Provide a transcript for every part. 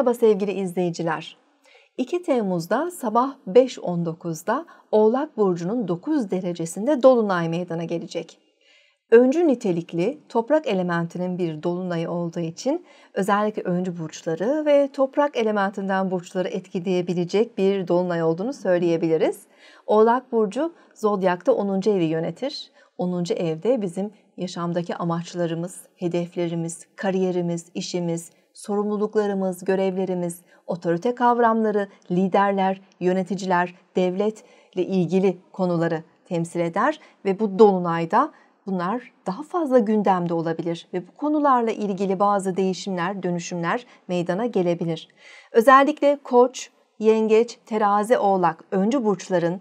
Merhaba sevgili izleyiciler. 2 Temmuz'da sabah 5.19'da Oğlak Burcu'nun 9 derecesinde Dolunay meydana gelecek. Öncü nitelikli toprak elementinin bir dolunayı olduğu için özellikle öncü burçları ve toprak elementinden burçları etkileyebilecek bir dolunay olduğunu söyleyebiliriz. Oğlak Burcu Zodyak'ta 10. evi yönetir. 10. evde bizim yaşamdaki amaçlarımız, hedeflerimiz, kariyerimiz, işimiz, sorumluluklarımız, görevlerimiz, otorite kavramları, liderler, yöneticiler, devletle ilgili konuları temsil eder ve bu dolunayda bunlar daha fazla gündemde olabilir ve bu konularla ilgili bazı değişimler, dönüşümler meydana gelebilir. Özellikle Koç, Yengeç, Terazi, Oğlak öncü burçların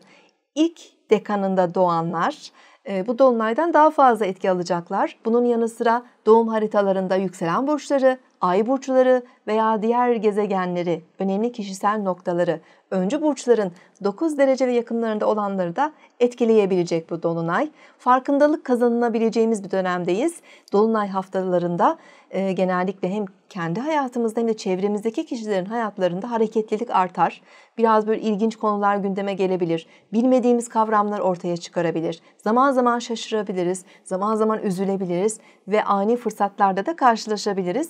ilk dekanında doğanlar e, bu dolunaydan daha fazla etki alacaklar. Bunun yanı sıra doğum haritalarında yükselen burçları, ay burçları veya diğer gezegenleri, önemli kişisel noktaları, öncü burçların 9 derece ve yakınlarında olanları da etkileyebilecek bu dolunay. Farkındalık kazanılabileceğimiz bir dönemdeyiz. Dolunay haftalarında e, genellikle hem kendi hayatımızda hem de çevremizdeki kişilerin hayatlarında hareketlilik artar. Biraz böyle ilginç konular gündeme gelebilir. Bilmediğimiz kavramlar ortaya çıkarabilir. Zaman zaman şaşırabiliriz, zaman zaman üzülebiliriz ve ani fırsatlarda da karşılaşabiliriz.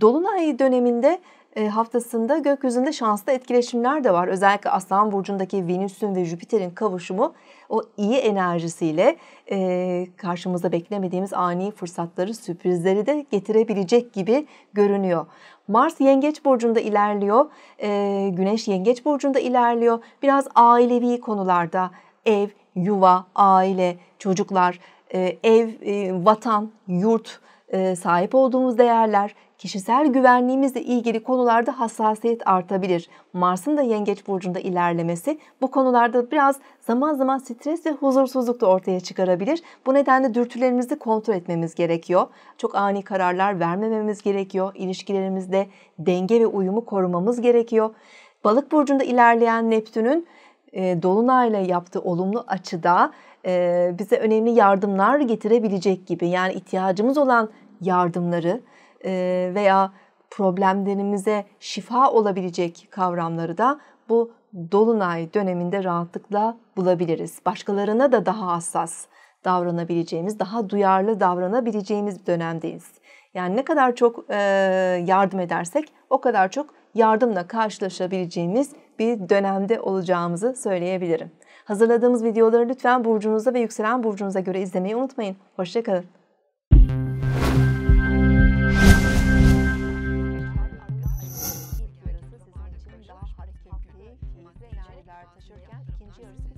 Dolunay döneminde e, haftasında gökyüzünde şanslı etkileşimler de var. Özellikle Aslan Burcu'ndaki Venüs'ün ve Jüpiter'in kavuşumu o iyi enerjisiyle e, karşımıza beklemediğimiz ani fırsatları, sürprizleri de getirebilecek gibi görünüyor. Mars Yengeç Burcu'nda ilerliyor, e, Güneş Yengeç Burcu'nda ilerliyor. Biraz ailevi konularda ev, yuva, aile, çocuklar, e, ev, e, vatan, yurt e, sahip olduğumuz değerler, kişisel güvenliğimizle ilgili konularda hassasiyet artabilir. Mars'ın da Yengeç burcunda ilerlemesi bu konularda biraz zaman zaman stres ve huzursuzluk da ortaya çıkarabilir. Bu nedenle dürtülerimizi kontrol etmemiz gerekiyor. Çok ani kararlar vermememiz gerekiyor. İlişkilerimizde denge ve uyumu korumamız gerekiyor. Balık burcunda ilerleyen Neptün'ün e, dolunayla yaptığı olumlu açıda e, bize önemli yardımlar getirebilecek gibi yani ihtiyacımız olan yardımları e, veya problemlerimize şifa olabilecek kavramları da bu dolunay döneminde rahatlıkla bulabiliriz. Başkalarına da daha hassas davranabileceğimiz, daha duyarlı davranabileceğimiz bir dönemdeyiz. Yani ne kadar çok e, yardım edersek o kadar çok yardımla karşılaşabileceğimiz bir dönemde olacağımızı söyleyebilirim. Hazırladığımız videoları lütfen burcunuza ve yükselen burcunuza göre izlemeyi unutmayın. Hoşçakalın. taşırken ikinci yarısı